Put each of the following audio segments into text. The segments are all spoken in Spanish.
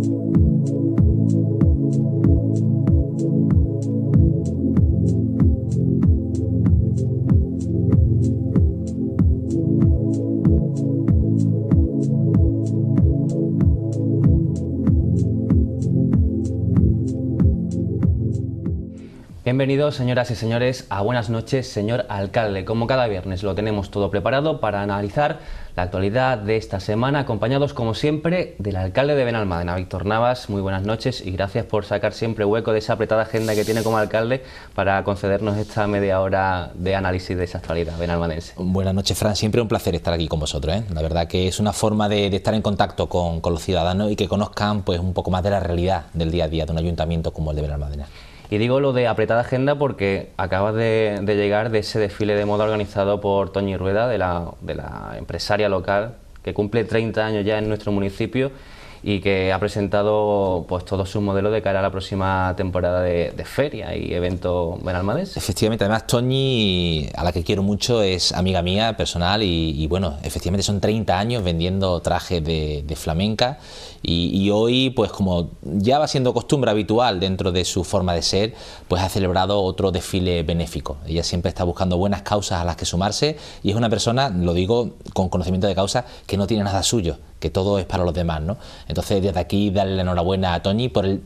thank you Bienvenidos, señoras y señores, a Buenas noches, señor alcalde. Como cada viernes lo tenemos todo preparado para analizar la actualidad de esta semana, acompañados como siempre del alcalde de Benalmádena, Víctor Navas. Muy buenas noches y gracias por sacar siempre hueco de esa apretada agenda que tiene como alcalde para concedernos esta media hora de análisis de esa actualidad benalmadense. Buenas noches, Fran. Siempre un placer estar aquí con vosotros. ¿eh? La verdad que es una forma de, estar en contacto con, los ciudadanos y que conozcan pues un poco más de la realidad del día a día de un ayuntamiento como el de Benalmádena. Y digo lo de apretada agenda porque acabas de, llegar de ese desfile de moda organizado por Toñi Rueda, de la, empresaria local, que cumple 30 años ya en nuestro municipio y que ha presentado pues todos sus modelos de cara a la próxima temporada de, feria y evento Benalmades. Efectivamente, además Toñi, a la que quiero mucho, es amiga mía personal y, bueno, efectivamente son 30 años vendiendo trajes de flamenca y, hoy, pues como ya va siendo costumbre habitual dentro de su forma de ser, pues ha celebrado otro desfile benéfico. Ella siempre está buscando buenas causas a las que sumarse y es una persona, lo digo con conocimiento de causa, que no tiene nada suyo, que todo es para los demás, ¿no? Entonces desde aquí darle la enhorabuena a Tony por el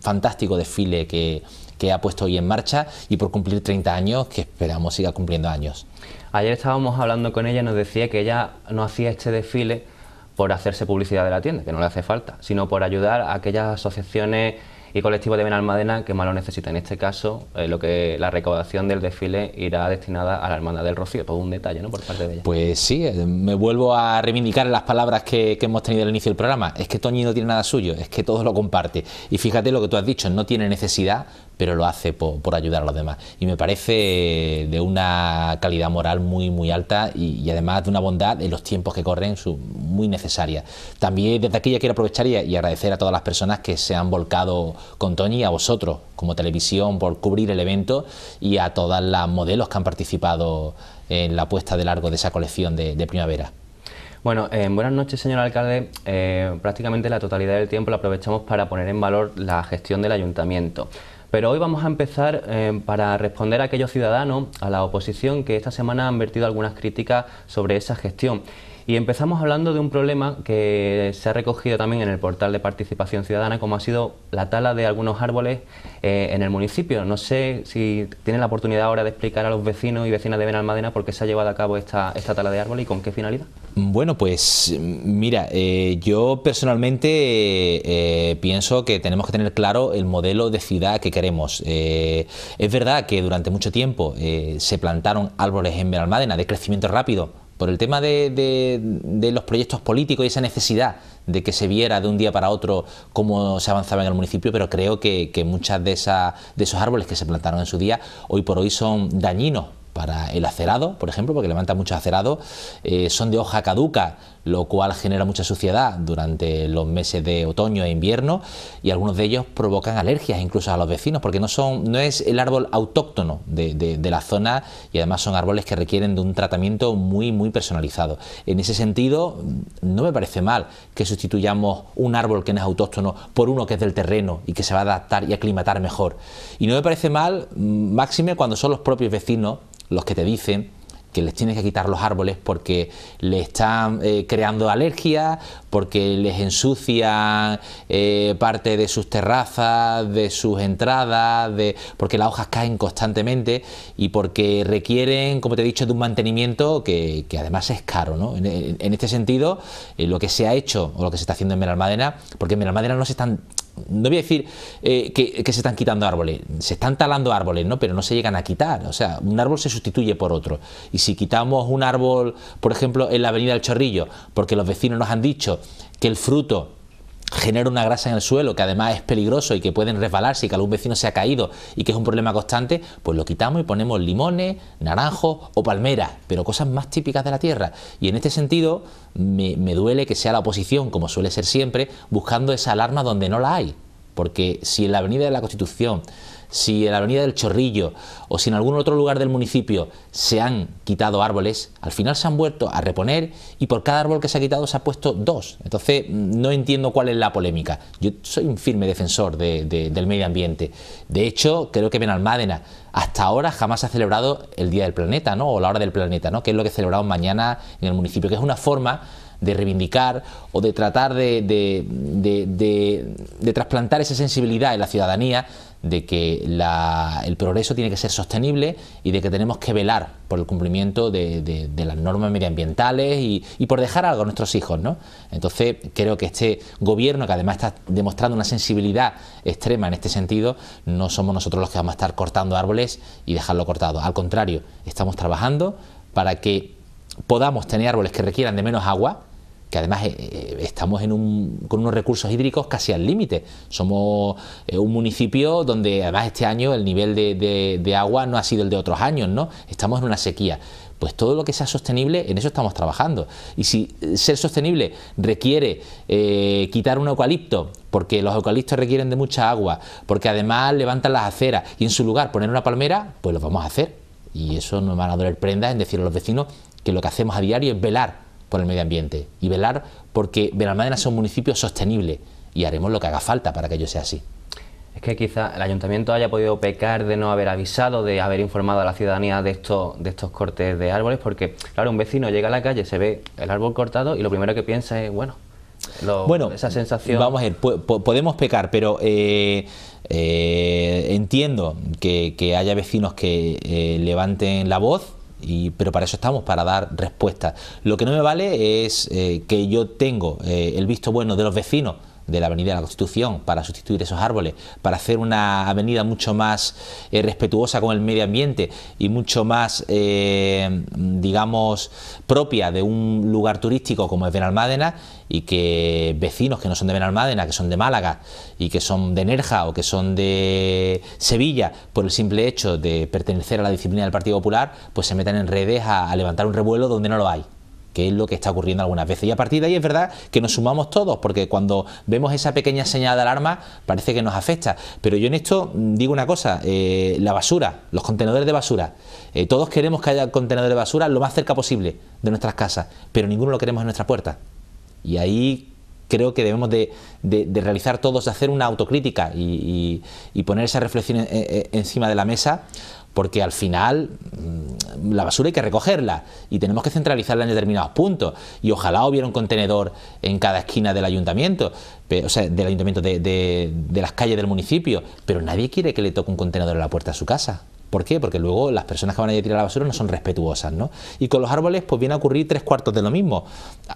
fantástico desfile que, que ha puesto hoy en marcha y por cumplir 30 años, que esperamos siga cumpliendo años. Ayer estábamos hablando con ella, nos decía que ella no hacía este desfile por hacerse publicidad de la tienda, que no le hace falta, sino por ayudar a aquellas asociaciones y colectivos de Benalmádena que más lo necesitan. En este caso, eh, lo que la recaudación del desfile irá destinada a la hermana del Rocío. Todo un detalle, ¿no? Por parte de ella. Pues sí, eh, me vuelvo a reivindicar las palabras que, que hemos tenido al inicio del programa. Es que Toñi no tiene nada suyo, es que todo lo comparte. Y fíjate lo que tú has dicho, no tiene necesidad, pero lo hace por, ayudar a los demás. Y me parece de una calidad moral muy, muy alta y, además de una bondad en los tiempos que corren muy necesaria. También desde aquí ya quiero aprovechar y, agradecer a todas las personas que se han volcado con Tony, a vosotros como televisión por cubrir el evento y a todas las modelos que han participado en la puesta de largo de esa colección de, primavera. Bueno, eh, buenas noches, señor alcalde. Eh, prácticamente la totalidad del tiempo lo aprovechamos para poner en valor la gestión del ayuntamiento. Pero hoy vamos a empezar eh, para responder a aquellos ciudadanos, a la oposición, que esta semana han vertido algunas críticas sobre esa gestión. Y empezamos hablando de un problema que se ha recogido también en el portal de participación ciudadana, como ha sido la tala de algunos árboles eh, en el municipio. No sé si tienen la oportunidad ahora de explicar a los vecinos y vecinas de Benalmádena por qué se ha llevado a cabo esta, tala de árboles y con qué finalidad. Bueno, pues mm, mira, eh, yo personalmente eh, pienso que tenemos que tener claro el modelo de ciudad que queremos. es verdad que durante mucho tiempo se plantaron árboles en Benalmádena de crecimiento rápido por el tema de, los proyectos políticos y esa necesidad de que se viera de un día para otro cómo se avanzaba en el municipio, pero creo que, que muchas de, de esos árboles que se plantaron en su día hoy por hoy son dañinos para el acerado, por ejemplo, porque levanta mucho acerado, eh, son de hoja caduca, lo cual genera mucha suciedad durante los meses de otoño e invierno y algunos de ellos provocan alergias incluso a los vecinos porque no son no es el árbol autóctono de, la zona y además son árboles que requieren de un tratamiento muy muy personalizado. En ese sentido no me parece mal que sustituyamos un árbol que no es autóctono por uno que es del terreno y que se va a adaptar y aclimatar mejor. Y no me parece mal mm, máxime cuando son los propios vecinos los que te dicen que les tienes que quitar los árboles porque le están eh, creando alergias, porque les ensucian eh, parte de sus terrazas, de sus entradas, de, porque las hojas caen constantemente y porque requieren, como te he dicho, de un mantenimiento que, que además es caro. ¿no? En, este sentido, eh, lo que se ha hecho o lo que se está haciendo en Madera, porque en Madera no se están no voy a decir eh, que, que, se están quitando árboles, se están talando árboles, ¿no? Pero no se llegan a quitar. O sea, un árbol se sustituye por otro. Y si quitamos un árbol, por ejemplo, en la avenida del Chorrillo, porque los vecinos nos han dicho que el fruto genera una grasa en el suelo que además es peligroso y que pueden resbalarse y que algún vecino se ha caído y que es un problema constante, pues lo quitamos y ponemos limones, naranjos o palmeras, pero cosas más típicas de la tierra. Y en este sentido me, me duele que sea la oposición, como suele ser siempre, buscando esa alarma donde no la hay. Porque si en la Avenida de la Constitución si en la avenida del Chorrillo o si en algún otro lugar del municipio se han quitado árboles, al final se han vuelto a reponer y por cada árbol que se ha quitado se ha puesto dos. Entonces mm, no entiendo cuál es la polémica. Yo soy un firme defensor del medio ambiente. De hecho, creo que Benalmádena hasta ahora jamás ha celebrado el Día del Planeta, ¿no? O la Hora del Planeta, ¿no? Que es lo que celebramos mañana en el municipio, que es una forma de reivindicar o de tratar de, de, trasplantar esa sensibilidad en la ciudadanía de que el progreso tiene que ser sostenible y de que tenemos que velar por el cumplimiento de, las normas medioambientales y, por dejar algo a nuestros hijos. Entonces creo que este gobierno, que además está demostrando una sensibilidad extrema en este sentido, no somos nosotros los que vamos a estar cortando árboles y dejarlo cortado. Al contrario, estamos trabajando para que podamos tener árboles que requieran de menos agua, que además eh, eh, estamos con unos recursos hídricos casi al límite. Somos eh, un municipio donde además este año el nivel de, agua no ha sido el de otros años, ¿no? Estamos en una sequía. Pues todo lo que sea sostenible, en eso estamos trabajando. Y si ser sostenible requiere quitar un eucalipto, porque los eucaliptos requieren de mucha agua, porque además levantan las aceras, y en su lugar poner una palmera, pues lo vamos a hacer. Y eso nos van a doler prendas en decir a los vecinos que lo que hacemos a diario es velar ...con el medio ambiente y velar porque Benalmádena ...es un municipio sostenible y haremos lo que haga falta para que ello sea así. Es que quizá el ayuntamiento haya podido pecar de no haber avisado, de haber informado a la ciudadanía de estos, de estos cortes de árboles, porque claro, un vecino llega a la calle, se ve el árbol cortado y lo primero que piensa es, bueno, bueno, esa sensación. Vamos a ver, podemos pecar, pero eh, eh, entiendo que, haya vecinos que eh, levanten la voz pero para eso estamos, para dar respuestas. Lo que no me vale es eh, que yo tengo eh, el visto bueno de los vecinos de la Avenida de la Constitución para sustituir esos árboles, para hacer una avenida mucho más eh, respetuosa con el medio ambiente y mucho más, eh, digamos, propia de un lugar turístico como es Benalmádena y que vecinos que no son de Benalmádena, que son de Málaga y que son de Nerja o que son de Sevilla, por el simple hecho de pertenecer a la disciplina del Partido Popular, pues se metan en redes a levantar un revuelo donde no lo hay que es lo que está ocurriendo algunas veces. Y a partir de ahí es verdad que nos sumamos todos, porque cuando vemos esa pequeña señal de alarma parece que nos afecta. Pero yo en esto mm, digo una cosa, eh, la basura, los contenedores de basura. Eh, todos queremos que haya contenedores de basura lo más cerca posible de nuestras casas, pero ninguno lo queremos en nuestra puerta. Y ahí creo que debemos de, realizar todos, de hacer una autocrítica y, y, poner esa reflexión encima de la mesa, porque al final mm, la basura hay que recogerla y tenemos que centralizarla en determinados puntos y ojalá hubiera un contenedor en cada esquina del ayuntamiento, o sea, del ayuntamiento de, las calles del municipio, pero nadie quiere que le toque un contenedor a la puerta de su casa. ¿Por qué? Porque luego las personas que van a tirar la basura no son respetuosas, ¿no? Y con los árboles pues viene a ocurrir tres cuartos de lo mismo.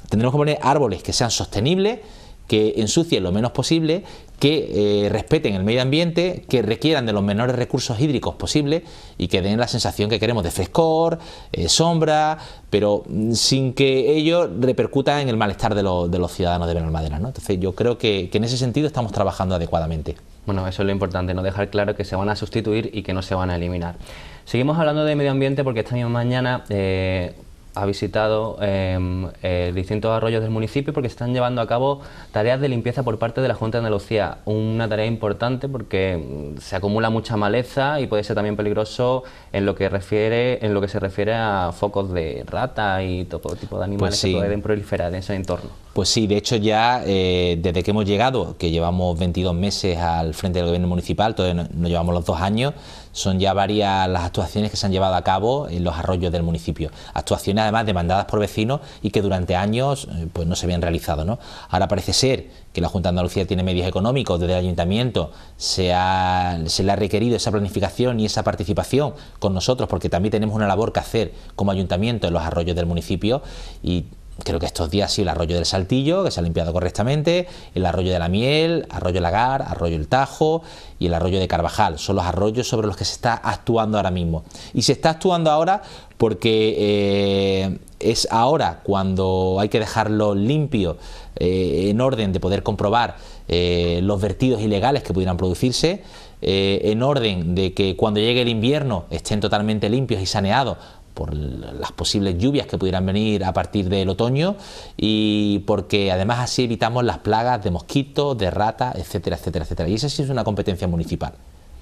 Tendremos que poner árboles que sean sostenibles, que ensucien lo menos posible que eh, respeten el medio ambiente, que requieran de los menores recursos hídricos posibles y que den la sensación que queremos de frescor, eh, sombra, pero mm, sin que ello repercuta en el malestar de, de los ciudadanos de Benalmádena. Entonces yo creo que, en ese sentido estamos trabajando adecuadamente. Bueno, eso es lo importante, no dejar claro que se van a sustituir y que no se van a eliminar. Seguimos hablando de medio ambiente porque esta misma mañana eh, ha visitado em, eh, distintos arroyos del municipio porque están llevando a cabo tareas de limpieza por parte de la Junta de Andalucía. Una tarea importante porque mm, se acumula mucha maleza y puede ser también peligroso en lo que refiere, en lo que se refiere a focos de rata y todo tipo de animales pues que pueden proliferar en ese entorno. Pues sí, de hecho ya eh, desde que hemos llegado, que llevamos 22 meses al frente del gobierno municipal, todavía nos llevamos los dos años, son ya varias las actuaciones que se han llevado a cabo en los arroyos del municipio. Actuaciones además demandadas por vecinos y que durante años eh, pues no se habían realizado. ¿no? Ahora parece ser que la Junta de Andalucía tiene medios económicos, desde el ayuntamiento se, ha, se le ha requerido esa planificación y esa participación con nosotros, porque también tenemos una labor que hacer como ayuntamiento en los arroyos del municipio y creo que estos días sí, el arroyo del Saltillo, que se ha limpiado correctamente, el arroyo de la Miel, arroyo Lagar, arroyo El Tajo y el arroyo de Carvajal. Son los arroyos sobre los que se está actuando ahora mismo. Y se está actuando ahora porque eh, es ahora cuando hay que dejarlo limpio, eh, en orden de poder comprobar eh, los vertidos ilegales que pudieran producirse. en orden de que cuando llegue el invierno estén totalmente limpios y saneados por las posibles lluvias que pudieran venir a partir del otoño y porque además así evitamos las plagas de mosquitos, de ratas, etcétera, etcétera, etcétera. Y esa sí es una competencia municipal,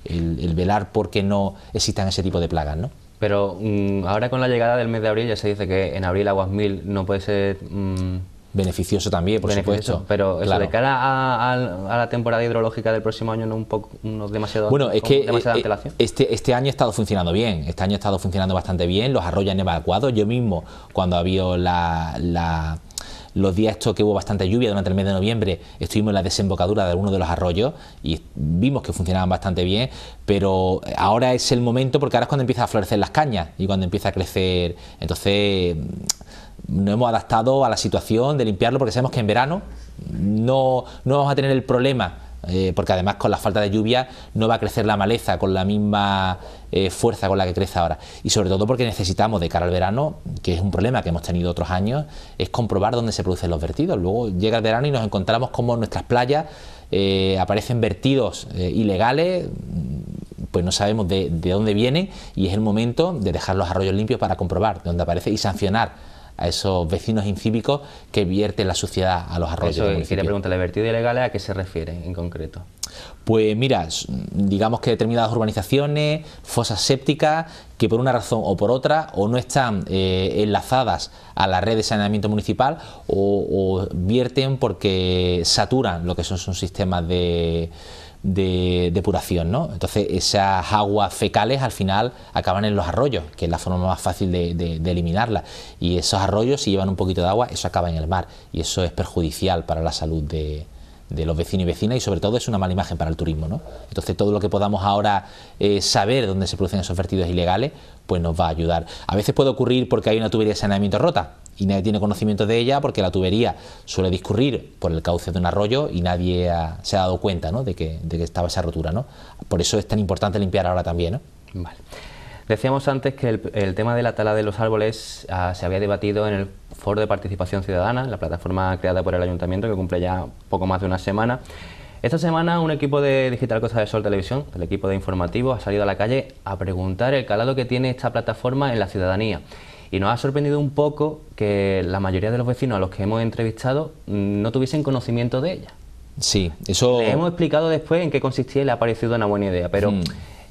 el, velar porque no existan ese tipo de plagas, ¿no? Pero mm, ahora con la llegada del mes de abril ya se dice que en abril Aguas Mil no puede ser... Mm, Beneficioso también, por supuesto. Pero de cara a, la temporada hidrológica del próximo año, no un poco, demasiado. Bueno, es que eh, eh, este, este, año ha estado funcionando bien, este año ha estado funcionando bastante bien, los arroyos han evacuado. Yo mismo, cuando había los días estos que hubo bastante lluvia durante el mes de noviembre, estuvimos en la desembocadura de algunos de los arroyos y vimos que funcionaban bastante bien, pero ahora es el momento porque ahora es cuando empiezan a florecer las cañas y cuando empieza a crecer. Entonces no hemos adaptado a la situación de limpiarlo porque sabemos que en verano no, vamos a tener el problema, eh, porque además con la falta de lluvia no va a crecer la maleza con la misma eh, fuerza con la que crece ahora. Y sobre todo porque necesitamos de cara al verano, que es un problema que hemos tenido otros años, es comprobar dónde se producen los vertidos. Luego llega el verano y nos encontramos como en nuestras playas eh, aparecen vertidos ilegales pues no sabemos de, dónde vienen y es el momento de dejar los arroyos limpios para comprobar de dónde aparece y sancionar a esos vecinos incívicos que vierten la suciedad a los arroyos. Eso quería preguntarle, ¿vertido ilegal a qué se refiere en concreto? Pues mira, digamos que determinadas urbanizaciones, fosas sépticas, que por una razón o por otra o no están eh, enlazadas a la red de saneamiento municipal o vierten porque saturan lo que son sus sistemas de de depuración, ¿no? Entonces esas aguas fecales al final acaban en los arroyos, que es la forma más fácil de, de, eliminarlas. Y esos arroyos, si llevan un poquito de agua, eso acaba en el mar y eso es perjudicial para la salud de, de los vecinos y vecinas y sobre todo es una mala imagen para el turismo. ¿no? Entonces todo lo que podamos ahora eh, saber dónde se producen esos vertidos ilegales, pues nos va a ayudar. A veces puede ocurrir porque hay una tubería de saneamiento rota y nadie tiene conocimiento de ella porque la tubería suele discurrir por el cauce de un arroyo y nadie se ha dado cuenta de, que, estaba esa rotura. ¿no? Por eso es tan importante limpiar ahora también. Decíamos antes que el, tema de la tala de los árboles ah, se había debatido en el Foro de Participación Ciudadana, la plataforma creada por el Ayuntamiento que cumple ya poco más de una semana. Esta semana un equipo de Digital Cosa del Sol Televisión, el equipo de informativo, ha salido a la calle a preguntar el calado que tiene esta plataforma en la ciudadanía. Y nos ha sorprendido un poco que la mayoría de los vecinos a los que hemos entrevistado mm, no tuviesen conocimiento de ella. Sí, eso... hemos explicado después en qué consistía y le ha parecido una buena idea, pero... Mm.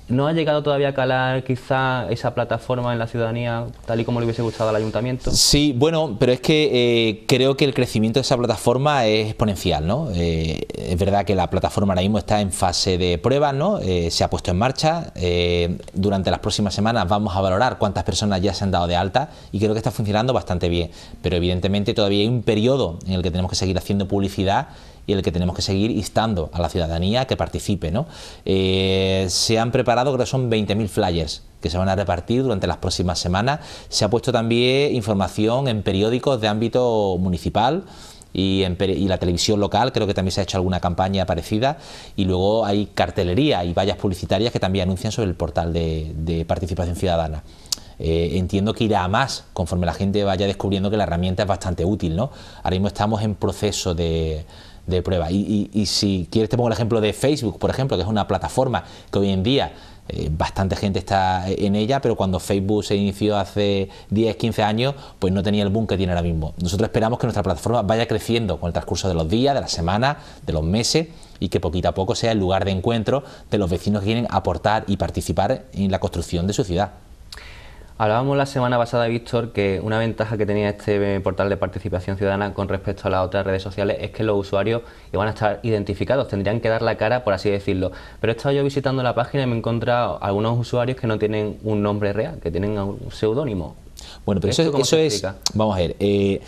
¿No ha llegado todavía a calar quizá esa plataforma en la ciudadanía tal y como le hubiese gustado al ayuntamiento? Sí, bueno, pero es que eh, creo que el crecimiento de esa plataforma es exponencial, ¿no? Eh, es verdad que la plataforma ahora mismo está en fase de prueba, ¿no? Eh, se ha puesto en marcha. durante las próximas semanas vamos a valorar cuántas personas ya se han dado de alta y creo que está funcionando bastante bien. Pero evidentemente todavía hay un periodo en el que tenemos que seguir haciendo publicidad y el que tenemos que seguir instando a la ciudadanía que participe. ¿no? Eh, se han preparado, creo que son 20.000 flyers que se van a repartir durante las próximas semanas. Se ha puesto también información en periódicos de ámbito municipal. Y, en, la televisión local, creo que también se ha hecho alguna campaña parecida, y luego hay cartelería y vallas publicitarias que también anuncian sobre el portal de, participación ciudadana. Eh, entiendo que irá a más conforme la gente vaya descubriendo que la herramienta es bastante útil. ¿no? Ahora mismo estamos en proceso de, de prueba. Y, si quieres te pongo el ejemplo de Facebook, por ejemplo, que es una plataforma que hoy en día eh, bastante gente está en ella, pero cuando Facebook se inició hace 10, 15 años, pues no tenía el boom que tiene ahora mismo. Nosotros esperamos que nuestra plataforma vaya creciendo con el transcurso de los días, de las semanas, de los meses y que poquito a poco sea el lugar de encuentro de los vecinos que quieren aportar y participar en la construcción de su ciudad. Hablábamos la semana pasada, Víctor, que una ventaja que tenía este eh, portal de participación ciudadana con respecto a las otras redes sociales es que los usuarios iban a estar identificados, tendrían que dar la cara, por así decirlo. Pero he estado yo visitando la página y me he encontrado algunos usuarios que no tienen un nombre real, que tienen un seudónimo. Bueno, pero eso, es. Vamos a ver. Eh,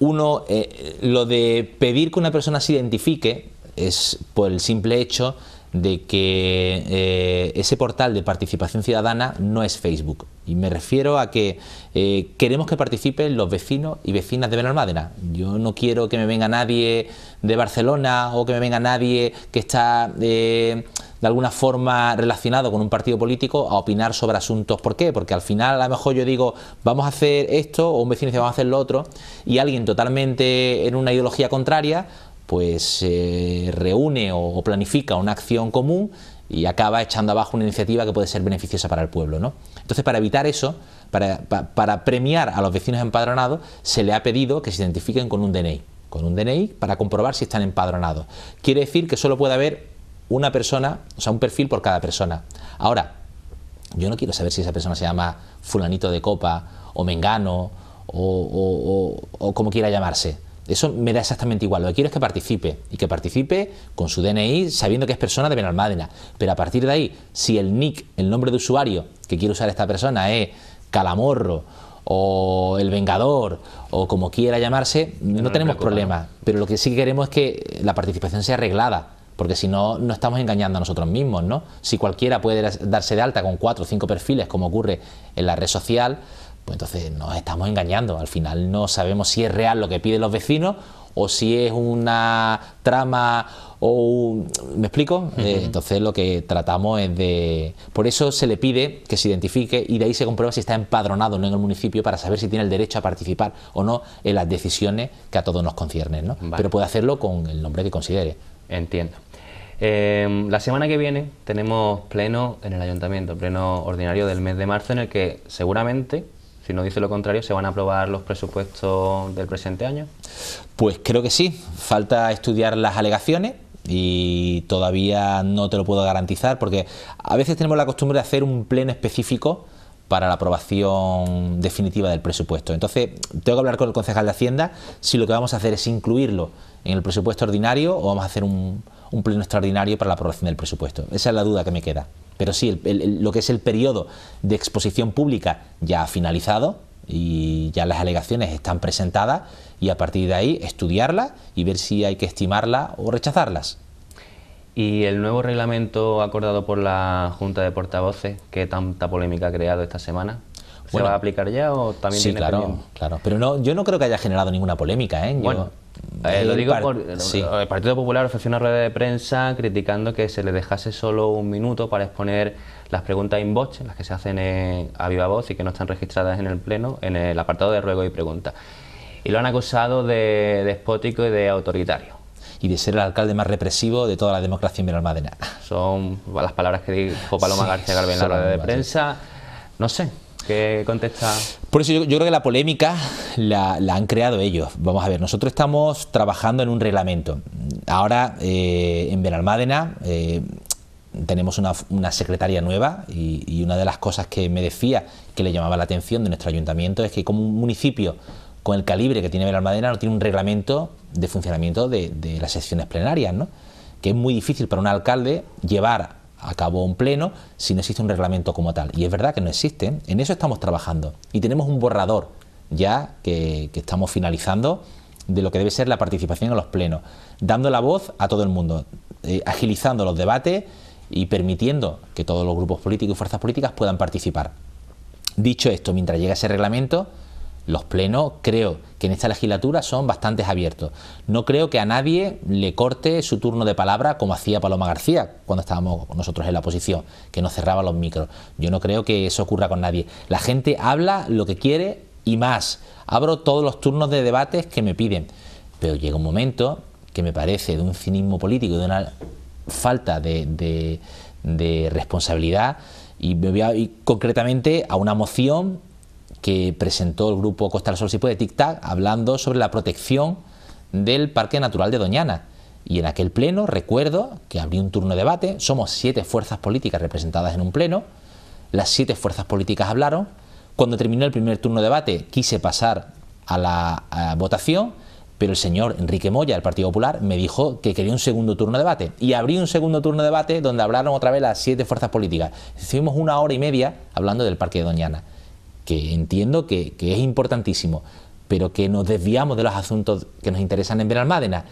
uno, eh, lo de pedir que una persona se identifique es por el simple hecho de que eh, ese portal de participación ciudadana no es Facebook. Y me refiero a que eh, queremos que participen los vecinos y vecinas de Benalmádena. Yo no quiero que me venga nadie de Barcelona o que me venga nadie que está eh, de alguna forma relacionado con un partido político a opinar sobre asuntos. ¿Por qué? Porque al final a lo mejor yo digo vamos a hacer esto o un vecino dice vamos a hacer lo otro y alguien totalmente en una ideología contraria pues se eh, reúne o, planifica una acción común y acaba echando abajo una iniciativa que puede ser beneficiosa para el pueblo. ¿no? Entonces, para evitar eso, para, premiar a los vecinos empadronados, se le ha pedido que se identifiquen con un DNI, con un DNI para comprobar si están empadronados. Quiere decir que solo puede haber una persona, o sea, un perfil por cada persona. Ahora, yo no quiero saber si esa persona se llama fulanito de copa o mengano o como quiera llamarse. Eso me da exactamente igual. Lo que quiero es que participe y que participe con su DNI sabiendo que es persona de Benalmádena. Pero a partir de ahí, si el nick, el nombre de usuario que quiere usar esta persona es Calamorro o el Vengador o como quiera llamarse, no, tenemos problema. Pero lo que sí queremos es que la participación sea arreglada. Porque si no, no estamos engañando a nosotros mismos, ¿no? Si cualquiera puede darse de alta con cuatro o cinco perfiles, como ocurre en la red social, pues entonces nos estamos engañando. Al final no sabemos si es real lo que piden los vecinos o si es una trama o un... ¿Me explico? Eh, entonces lo que tratamos es de... Por eso se le pide que se identifique y de ahí se comprueba si está empadronado o no en el municipio para saber si tiene el derecho a participar o no en las decisiones que a todos nos conciernen. ¿no? Pero puede hacerlo con el nombre que considere. Entiendo. Em, la semana que viene tenemos pleno en el ayuntamiento, pleno ordinario del mes de marzo en el que seguramente si no dice lo contrario, ¿se van a aprobar los presupuestos del presente año? Pues creo que sí. Falta estudiar las alegaciones y todavía no te lo puedo garantizar porque a veces tenemos la costumbre de hacer un pleno específico para la aprobación definitiva del presupuesto. Entonces, tengo que hablar con el concejal de Hacienda si lo que vamos a hacer es incluirlo en el presupuesto ordinario o vamos a hacer un, un pleno extraordinario para la aprobación del presupuesto. Esa es la duda que me queda. Pero sí, lo que es el periodo de exposición pública ya ha finalizado y ya las alegaciones están presentadas y a partir de ahí estudiarlas y ver si hay que estimarlas o rechazarlas. Y el nuevo reglamento acordado por la Junta de Portavoces, que tanta polémica ha creado esta semana, ¿se va a aplicar ya o también sí, tiene claro, Sí, claro. Pero no, yo no creo que haya generado ninguna polémica. ¿eh? Eh, lo digo por. El Partido Popular ofreció una rueda de prensa criticando que se le dejase solo un minuto para exponer las preguntas inbox, las que se hacen a viva voz y que no están registradas en el Pleno, en el apartado de ruego y pregunta. Y lo han acusado de despótico y de autoritario. Y de ser el alcalde más represivo de toda la democracia nada. Son las palabras que dijo Paloma García García en la rueda de prensa. No sé, ¿Qué contesta? Por eso yo, creo que la polémica la, han creado ellos. Vamos a ver, nosotros estamos trabajando en un reglamento. Ahora eh, en Belalmádena eh, tenemos una, secretaria nueva y, una de las cosas que me decía que le llamaba la atención de nuestro ayuntamiento es que como un municipio con el calibre que tiene Belalmádena no tiene un reglamento de funcionamiento de, las sesiones plenarias, ¿no? que es muy difícil para un alcalde llevar a un pleno si no existe un reglamento como tal. Y es verdad que no existe, en eso estamos trabajando. Y tenemos un borrador ya que, estamos finalizando de lo que debe ser la participación en los plenos, dando la voz a todo el mundo, eh, agilizando los debates y permitiendo que todos los grupos políticos y fuerzas políticas puedan participar. Dicho esto, mientras llega ese reglamento, los plenos creo que en esta legislatura son bastante abiertos. No creo que a nadie le corte su turno de palabra como hacía Paloma García cuando estábamos nosotros en la oposición, que nos cerraba los micros. Yo no creo que eso ocurra con nadie. La gente habla lo que quiere y más. Abro todos los turnos de debates que me piden. Pero llega un momento que me parece de un cinismo político, de una falta de, responsabilidad y, me voy a, y concretamente a una moción que presentó el grupo Costa del Sol Si Puede Tic Tac, hablando sobre la protección del Parque Natural de Doñana. Y en aquel pleno, recuerdo que abrí un turno de debate, somos siete fuerzas políticas representadas en un pleno, las siete fuerzas políticas hablaron, cuando terminó el primer turno de debate quise pasar a la votación, pero el señor Enrique Moya, del Partido Popular, me dijo que quería un segundo turno de debate. Y abrí un segundo turno de debate donde hablaron otra vez las siete fuerzas políticas. Estuvimos una hora y media hablando del Parque de Doñana que entiendo que, es importantísimo, pero que nos desviamos de los asuntos que nos interesan en Benalmádena.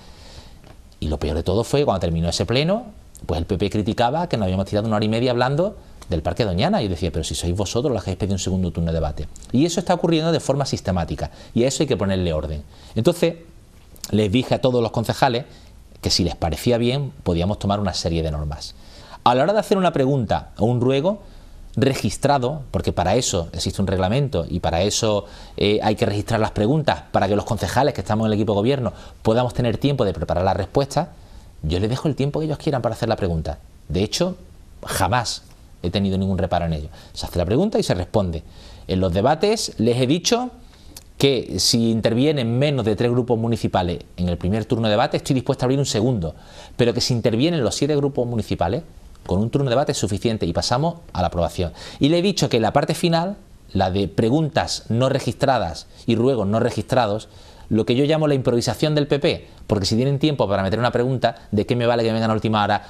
Y lo peor de todo fue cuando terminó ese pleno, pues el PP criticaba que nos habíamos tirado una hora y media hablando del Parque Doñana. Y decía, pero si sois vosotros los que habéis pedido un segundo turno de debate. Y eso está ocurriendo de forma sistemática. Y a eso hay que ponerle orden. Entonces, les dije a todos los concejales que si les parecía bien, podíamos tomar una serie de normas. A la hora de hacer una pregunta o un ruego, registrado, porque para eso existe un reglamento y para eso eh, hay que registrar las preguntas, para que los concejales que estamos en el equipo de gobierno podamos tener tiempo de preparar la respuesta, yo les dejo el tiempo que ellos quieran para hacer la pregunta. De hecho, jamás he tenido ningún reparo en ello. Se hace la pregunta y se responde. En los debates les he dicho que si intervienen menos de tres grupos municipales en el primer turno de debate, estoy dispuesto a abrir un segundo, pero que si intervienen los siete grupos municipales, con un turno de debate es suficiente y pasamos a la aprobación. Y le he dicho que la parte final, la de preguntas no registradas y ruegos no registrados, lo que yo llamo la improvisación del PP, porque si tienen tiempo para meter una pregunta, ¿de qué me vale que vengan a última hora?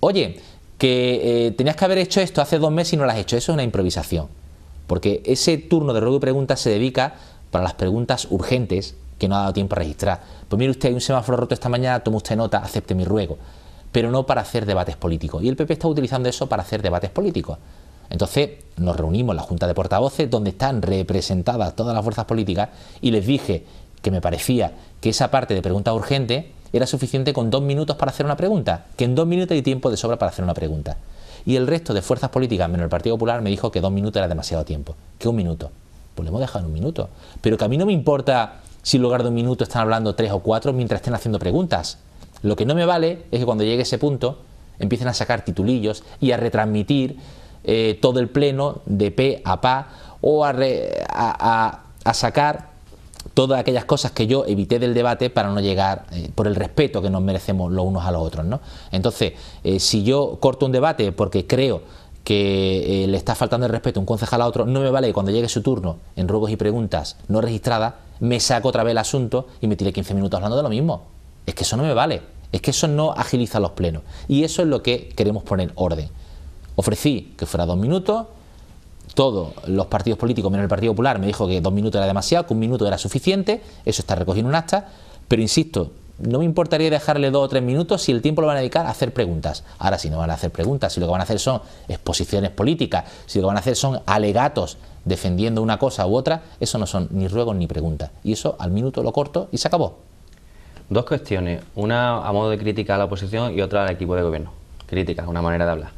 Oye, que eh, tenías que haber hecho esto hace dos meses y no lo has hecho. Eso es una improvisación. Porque ese turno de ruego y preguntas se dedica para las preguntas urgentes que no ha dado tiempo a registrar. Pues mire usted, hay un semáforo roto esta mañana, toma usted nota, acepte mi ruego pero no para hacer debates políticos. Y el PP está utilizando eso para hacer debates políticos. Entonces nos reunimos en la Junta de Portavoces, donde están representadas todas las fuerzas políticas, y les dije que me parecía que esa parte de pregunta urgente era suficiente con dos minutos para hacer una pregunta, que en dos minutos hay tiempo de sobra para hacer una pregunta. Y el resto de fuerzas políticas, menos el Partido Popular, me dijo que dos minutos era demasiado tiempo, que un minuto. Pues le hemos dejado en un minuto. Pero que a mí no me importa si en lugar de un minuto están hablando tres o cuatro mientras estén haciendo preguntas. Lo que no me vale es que cuando llegue ese punto empiecen a sacar titulillos y a retransmitir eh, todo el pleno de P a pa o a, sacar todas aquellas cosas que yo evité del debate para no llegar eh, por el respeto que nos merecemos los unos a los otros. Entonces, eh, si yo corto un debate porque creo que le está faltando el respeto un concejal a otro, no me vale que cuando llegue su turno en ruegos y preguntas no registradas, me saco otra vez el asunto y me tire 15 minutos hablando de lo mismo. Es que eso no me vale. Es que eso no agiliza los plenos. Y eso es lo que queremos poner orden. Ofrecí que fuera dos minutos, todos los partidos políticos, menos el Partido Popular, me dijo que dos minutos era demasiado, que un minuto era suficiente, eso está recogido en un acta, pero insisto, no me importaría dejarle dos o tres minutos si el tiempo lo van a dedicar a hacer preguntas. Ahora, si no van a hacer preguntas, si lo que van a hacer son exposiciones políticas, si lo que van a hacer son alegatos defendiendo una cosa u otra, eso no son ni ruegos ni preguntas. Y eso al minuto lo corto y se acabó. Dos cuestiones, una a modo de crítica a la oposición y otra al equipo de gobierno. Crítica, una manera de hablar.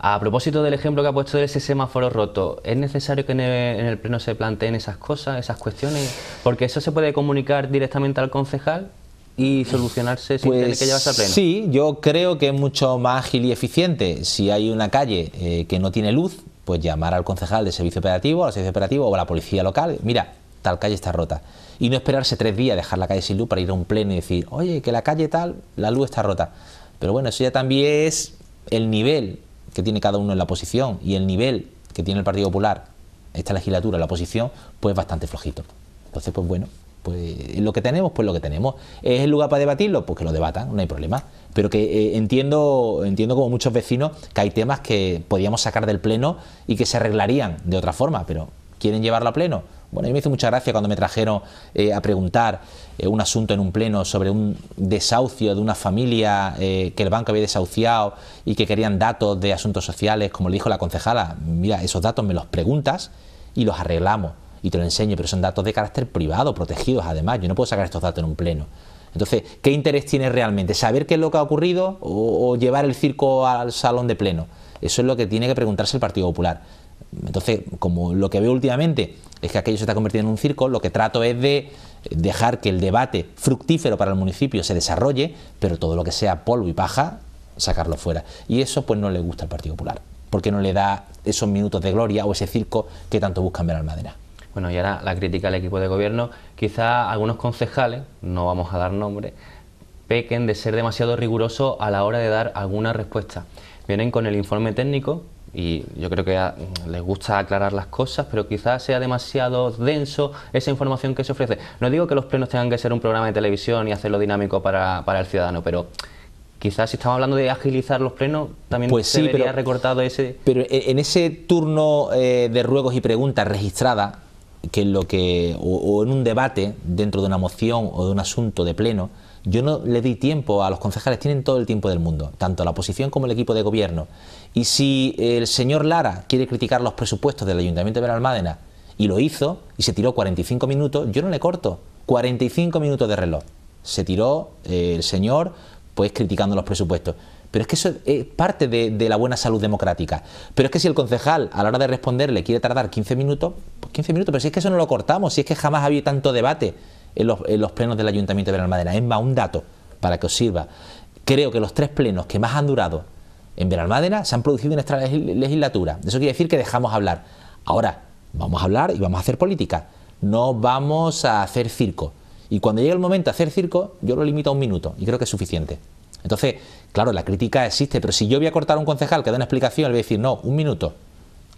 A propósito del ejemplo que ha puesto de ese semáforo roto, ¿es necesario que en el Pleno se planteen esas cosas, esas cuestiones? Porque eso se puede comunicar directamente al concejal y solucionarse sin tener que pues llevarse al Pleno. Sí, yo creo que es mucho más ágil y eficiente. Si hay una calle eh, que no tiene luz, pues llamar al concejal de servicio operativo, al servicio operativo o a la policía local. Mira, tal calle está rota. Y no esperarse tres días, dejar la calle sin luz para ir a un pleno y decir, oye, que la calle tal, la luz está rota. Pero bueno, eso ya también es el nivel que tiene cada uno en la oposición y el nivel que tiene el Partido Popular, esta legislatura, la oposición, pues bastante flojito. Entonces, pues bueno, pues lo que tenemos, pues lo que tenemos. ¿Es el lugar para debatirlo? Pues que lo debatan, no hay problema. Pero que eh, entiendo, entiendo como muchos vecinos que hay temas que podíamos sacar del Pleno y que se arreglarían de otra forma, pero ¿quieren llevarlo a Pleno? Bueno, a mí me hizo mucha gracia cuando me trajeron eh, a preguntar eh, un asunto en un pleno sobre un desahucio de una familia eh, que el banco había desahuciado y que querían datos de asuntos sociales, como le dijo la concejala, mira, esos datos me los preguntas y los arreglamos y te lo enseño, pero son datos de carácter privado, protegidos además, yo no puedo sacar estos datos en un pleno. Entonces, ¿qué interés tiene realmente? ¿Saber qué es lo que ha ocurrido o llevar el circo al salón de pleno? Eso es lo que tiene que preguntarse el Partido Popular. Entonces, como lo que veo últimamente es que aquello se está convirtiendo en un circo, lo que trato es de dejar que el debate fructífero para el municipio se desarrolle, pero todo lo que sea polvo y paja, sacarlo fuera. Y eso pues no le gusta al Partido Popular, porque no le da esos minutos de gloria o ese circo que tanto buscan ver Madera. Bueno, y ahora la crítica al equipo de gobierno, quizá algunos concejales, no vamos a dar nombre, pequen de ser demasiado rigurosos a la hora de dar alguna respuesta. Vienen con el informe técnico y yo creo que les gusta aclarar las cosas, pero quizás sea demasiado denso esa información que se ofrece. No digo que los plenos tengan que ser un programa de televisión y hacerlo dinámico para, el ciudadano, pero quizás si estamos hablando de agilizar los plenos, también pues se debería recortado ese... Pero e-, en ese turno eh, de ruegos y preguntas registrada, que lo que... o, en un debate dentro de una moción o de un asunto de pleno, yo no le di tiempo a los concejales, tienen todo el tiempo del mundo, tanto la oposición como el equipo de gobierno. Y si el señor Lara quiere criticar los presupuestos del Ayuntamiento de Veralmádena, y lo hizo y se tiró 45 minutos, yo no le corto 45 minutos de reloj. Se tiró eh, el señor pues criticando los presupuestos. Pero es que eso es parte de, la buena salud democrática. Pero es que si el concejal a la hora de responder le quiere tardar 15 minutos, pues 15 minutos, pero si es que eso no lo cortamos, si es que jamás ha habido tanto debate en los, plenos del Ayuntamiento de Veralmadena. Es más, un dato para que os sirva. Creo que los tres plenos que más han durado en Veralmadena se han producido en nuestra legislatura. Eso quiere decir que dejamos hablar. Ahora, vamos a hablar y vamos a hacer política. No vamos a hacer circo. Y cuando llegue el momento de hacer circo, yo lo limito a un minuto y creo que es suficiente. Entonces, claro, la crítica existe, pero si yo voy a cortar a un concejal que da una explicación, le voy a decir, no, un minuto,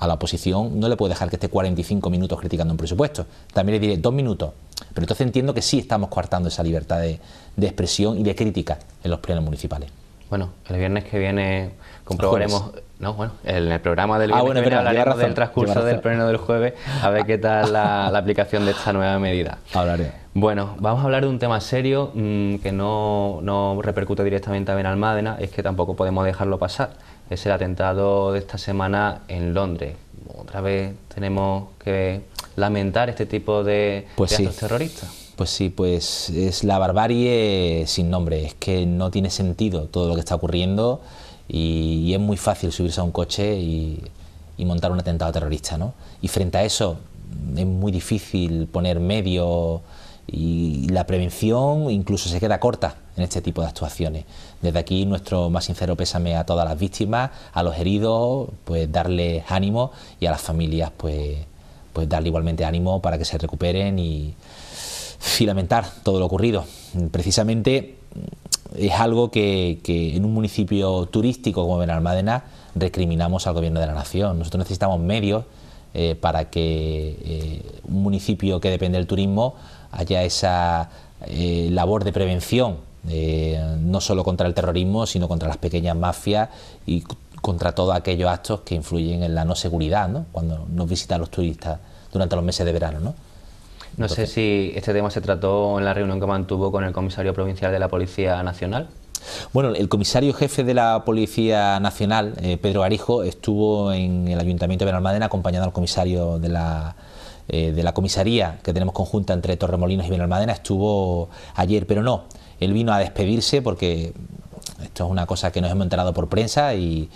a la oposición no le puede dejar que esté 45 minutos criticando un presupuesto. También le diré dos minutos. Pero entonces entiendo que sí estamos coartando esa libertad de, expresión y de crítica en los plenos municipales. Bueno, el viernes que viene comprobaremos. No, bueno, en el programa del ah, viernes ah, bueno, que viene hablaremos del transcurso del pleno del jueves, a ver qué tal la, aplicación de esta nueva medida. Hablaré. Bueno, vamos a hablar de un tema serio mm, que no, no repercute directamente a Benalmádena, es que tampoco podemos dejarlo pasar es el atentado de esta semana en Londres. Otra vez tenemos que lamentar este tipo de, pues actos terroristas. Pues sí, pues es la barbarie sin nombre. Es que no tiene sentido todo lo que está ocurriendo y, es muy fácil subirse a un coche y, montar un atentado terrorista, ¿no? Y frente a eso es muy difícil poner medio y la prevención incluso se queda corta en este tipo de actuaciones. Desde aquí nuestro más sincero pésame a todas las víctimas, a los heridos, pues darles ánimo y a las familias pues, pues darle igualmente ánimo para que se recuperen y, ...filamentar todo lo ocurrido. Precisamente es algo que, en un municipio turístico como Benalmádena recriminamos al gobierno de la nación. Nosotros necesitamos medios eh, para que eh, un municipio que depende del turismo haya esa eh, labor de prevención, eh, no solo contra el terrorismo, sino contra las pequeñas mafias y contra todos aquellos actos que influyen en la no seguridad, cuando nos visitan los turistas durante los meses de verano. ¿no? sé si este tema se trató en la reunión que mantuvo con el comisario provincial de la Policía Nacional. Bueno, el comisario jefe de la Policía Nacional, eh, Pedro Arijo, estuvo en el Ayuntamiento de Benalmádena acompañado al comisario de la eh, de la comisaría que tenemos conjunta entre Torremolinos y Benalmadena estuvo ayer, pero no, él vino a despedirse porque esto es una cosa que nos hemos enterado por prensa y,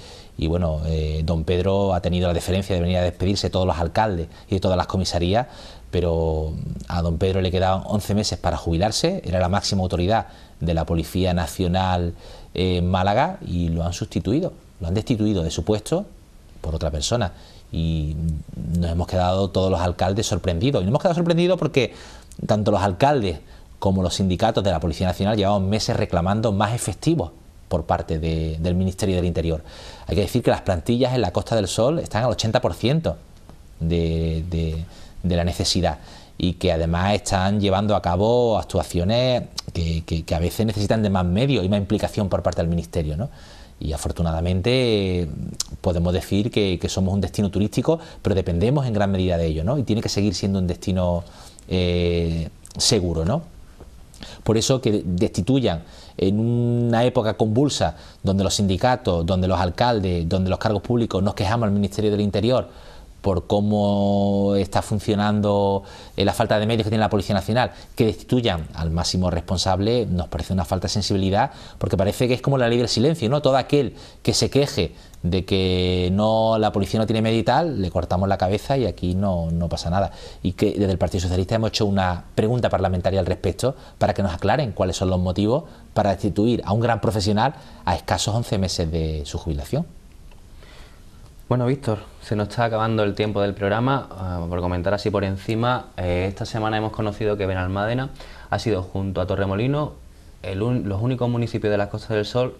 bueno, eh, don Pedro ha tenido la deferencia de venir a despedirse todos los alcaldes y de todas las comisarías, pero a don Pedro le quedaban 11 meses para jubilarse, era la máxima autoridad de la Policía Nacional en Málaga y lo han sustituido, lo han destituido de su puesto por otra persona y nos hemos quedado todos los alcaldes sorprendidos. Y nos hemos quedado sorprendidos porque tanto los alcaldes como los sindicatos de la Policía Nacional llevaban meses reclamando más efectivos por parte del Ministerio del Interior. Hay que decir que las plantillas en la Costa del Sol están al 80% de, la necesidad y que además están llevando a cabo actuaciones que, que, a veces necesitan de más medios y más implicación por parte del Ministerio. ¿no? y afortunadamente podemos decir que, somos un destino turístico, pero dependemos en gran medida de ello, ¿no? Y tiene que seguir siendo un destino eh, seguro, ¿no? Por eso que destituyan en una época convulsa donde los sindicatos, donde los alcaldes, donde los cargos públicos nos quejamos al Ministerio del Interior por cómo está funcionando eh, la falta de medios que tiene la Policía Nacional, que destituyan al máximo responsable, nos parece una falta de sensibilidad, porque parece que es como la ley del silencio, ¿no? Todo aquel que se queje de que no la policía no tiene medios y tal, le cortamos la cabeza y aquí no, no pasa nada. Y que desde el Partido Socialista hemos hecho una pregunta parlamentaria al respecto para que nos aclaren cuáles son los motivos para destituir a un gran profesional a escasos 11 meses de su jubilación. Bueno, Víctor, se nos está acabando el tiempo del programa. Ah, por comentar así por encima, eh, esta semana hemos conocido que Benalmádena ha sido junto a Torremolino los únicos municipios de las Costas del Sol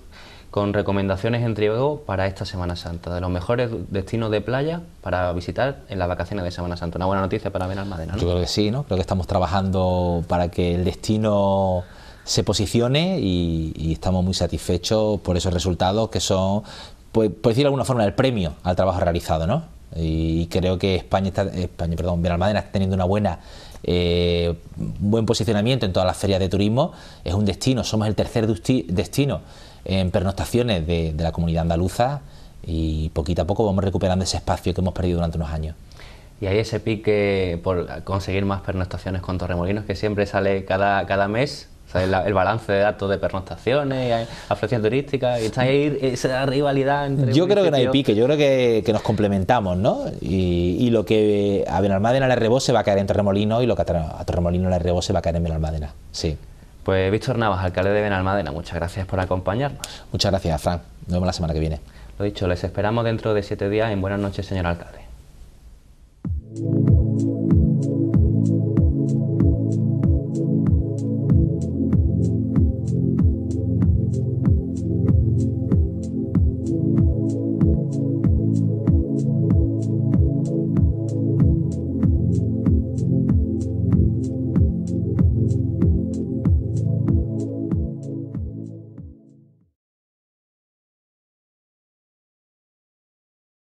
con recomendaciones en Triego para esta Semana Santa, de los mejores destinos de playa para visitar en las vacaciones de Semana Santa. Una buena noticia para Benalmádena, ¿no? Yo creo que sí, ¿no? Creo que estamos trabajando para que el destino se posicione y, estamos muy satisfechos por esos resultados que son pues, decir de alguna forma, el premio al trabajo realizado, ¿no? Y creo que España, está, España perdón, Benalmádena está teniendo una buena eh, buen posicionamiento en todas las ferias de turismo. Es un destino, somos el tercer destino en pernoctaciones de, la comunidad andaluza y poquito a poco vamos recuperando ese espacio que hemos perdido durante unos años. Y hay ese pique por conseguir más pernoctaciones con Torremolinos que siempre sale cada, cada mes, el, balance de datos de pernoctaciones, afluencia turística, y está ahí esa rivalidad entre. Yo creo que no hay pique, yo creo que, nos complementamos, ¿no? Y, lo que a Benalmádena le rebose se va a caer en Torremolino y lo que a Torremolino le rebose se va a caer en Benalmádena, sí. Pues Víctor Navas, alcalde de Benalmádena, muchas gracias por acompañarnos. Muchas gracias, Fran. Nos vemos la semana que viene. Lo dicho, les esperamos dentro de siete días en Buenas noches, señor alcalde.